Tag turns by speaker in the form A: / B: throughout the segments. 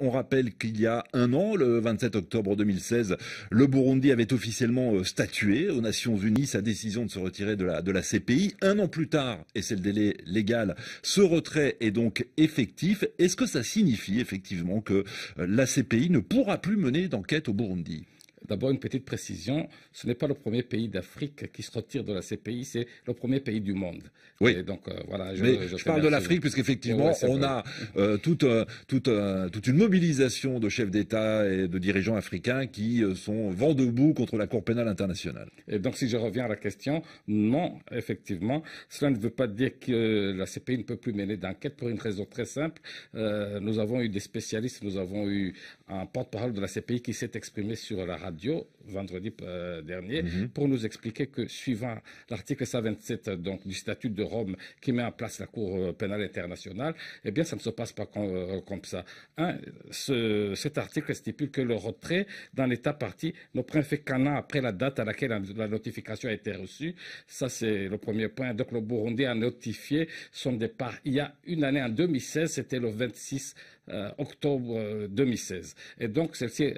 A: On rappelle qu'il y a un an, le 27 octobre 2016, le Burundi avait officiellement euh, statué aux Nations Unies sa décision de se retirer de la, CPI. Un an plus tard, et c'est le délai légal, ce retrait est donc effectif. Est-ce que ça signifie effectivement que euh, la CPI ne pourra plus mener d'enquête au Burundi D'abord, une petite précision,
B: ce n'est pas le premier pays d'Afrique qui se retire de la CPI, c'est le premier pays du monde. Oui. donc,
A: euh, voilà, je, parle de l'Afrique, puisqu'effectivement, on a euh, euh, toute, une mobilisation de chefs d'État et de dirigeants africains qui sont vent debout contre la Cour pénale internationale. Et donc, si je reviens à la question, non, effectivement, cela ne veut pas dire
B: que la CPI ne peut plus mener d'enquête pour une raison très simple. nous avons eu des spécialistes, nous avons eu un porte-parole de la CPI qui s'est exprimé sur la radio vendredi euh, dernier mhm. pour nous expliquer que suivant l'article 127 donc du statut de Rome qui met en place la Cour euh, pénale internationale, eh bien ça ne se passe pas comme, euh, ça. Hein, cet article stipule que le retrait dans l'état parti ne prend fait qu'un an après la date à laquelle la notification a été reçue. Ça c'est le premier point. Donc le Burundi a notifié son départ il y a une année en 2016, c'était le 26 euh, octobre 2016. Euh, Et donc, celle-ci euh,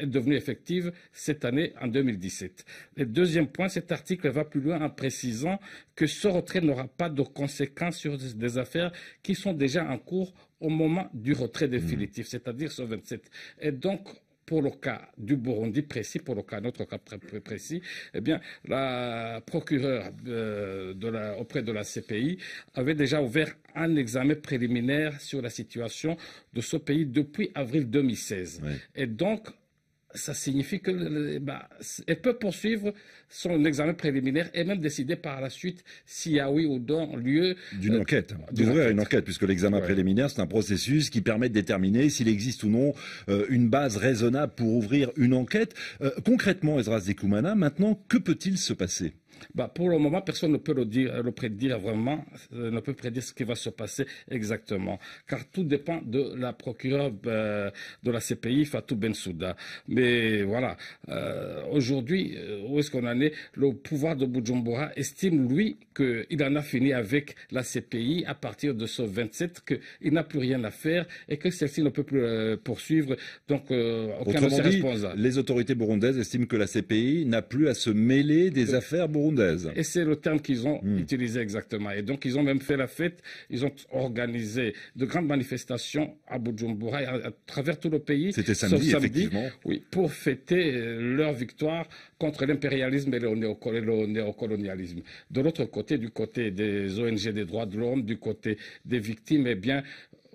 B: est devenue effective cette année, en 2017. Le deuxième point, cet article va plus loin en précisant que ce retrait n'aura pas de conséquences sur des affaires qui sont déjà en cours au moment du retrait mmh. définitif, c'est-à-dire ce 27. Et donc, pour le cas du Burundi précis, pour le cas, notre cas précis, eh bien, la procureure euh, auprès de la CPI avait déjà ouvert un examen préliminaire sur la situation de ce pays depuis avril 2016. Et donc, ça signifie que bah, elle peut poursuivre son examen préliminaire et même décider par la suite s'il y a ah oui ou non lieu
A: d'une euh, enquête, d'ouvrir une enquête, puisque l'examen préliminaire c'est un processus qui permet de déterminer s'il existe ou non euh, une base raisonnable pour ouvrir une enquête. Euh, concrètement, Ezra Zekoumana, maintenant, que peut-il se passer bah, Pour le moment, personne ne peut le, prédire vraiment,
B: euh, ne peut prédire ce qui va se passer exactement, car tout dépend de la procureure euh, de la CPI, Fatou Bensouda. Mais voilà, euh, aujourd'hui, où est-ce qu'on en est, le pouvoir de Bujumbura estime, lui, qu'il en a fini avec la CPI à partir de ce 27, qu'il n'a plus rien à faire et que celle-ci ne peut plus euh, poursuivre. Donc, euh, dit,
A: les autorités burundaises estiment que la CPI n'a plus à se mêler des affaires burundaises.
B: Et c'est le terme qu'ils ont hmm. utilisé exactement. Et donc, ils ont même fait la fête, ils ont organisé de grandes manifestations à Bujumbura et à, travers tout le pays. C'était samedi, effectivement. Oui, pour fêter euh, leur victoire contre l'impact l'impérialisme et le néocolonialisme. De l'autre côté, du côté des ONG des droits de l'homme, du côté des victimes, eh bien,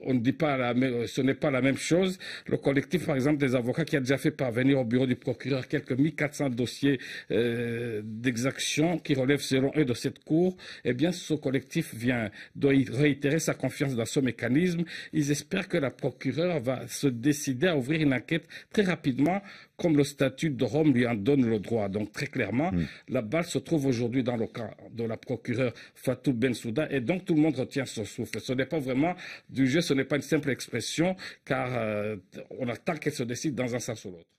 B: on ne dit pas euh, ce n'est pas la même chose. Le collectif, par exemple, des avocats qui a déjà fait parvenir au bureau du procureur quelques 1400 dossiers euh, d'exactions d'exaction qui relèvent selon eux de cette cour, eh bien, ce collectif vient de réitérer sa confiance dans ce mécanisme. Ils espèrent que la procureure va se décider à ouvrir une enquête très rapidement comme le statut de Rome lui en donne le droit. Donc très clairement, hmm. la balle se trouve aujourd'hui dans le cas de la procureure Fatou Bensouda et donc tout le monde retient son souffle. Ce n'est pas vraiment du jeu ce n'est pas une simple expression, car euh, on attend qu'elle se décide dans un sens ou l'autre.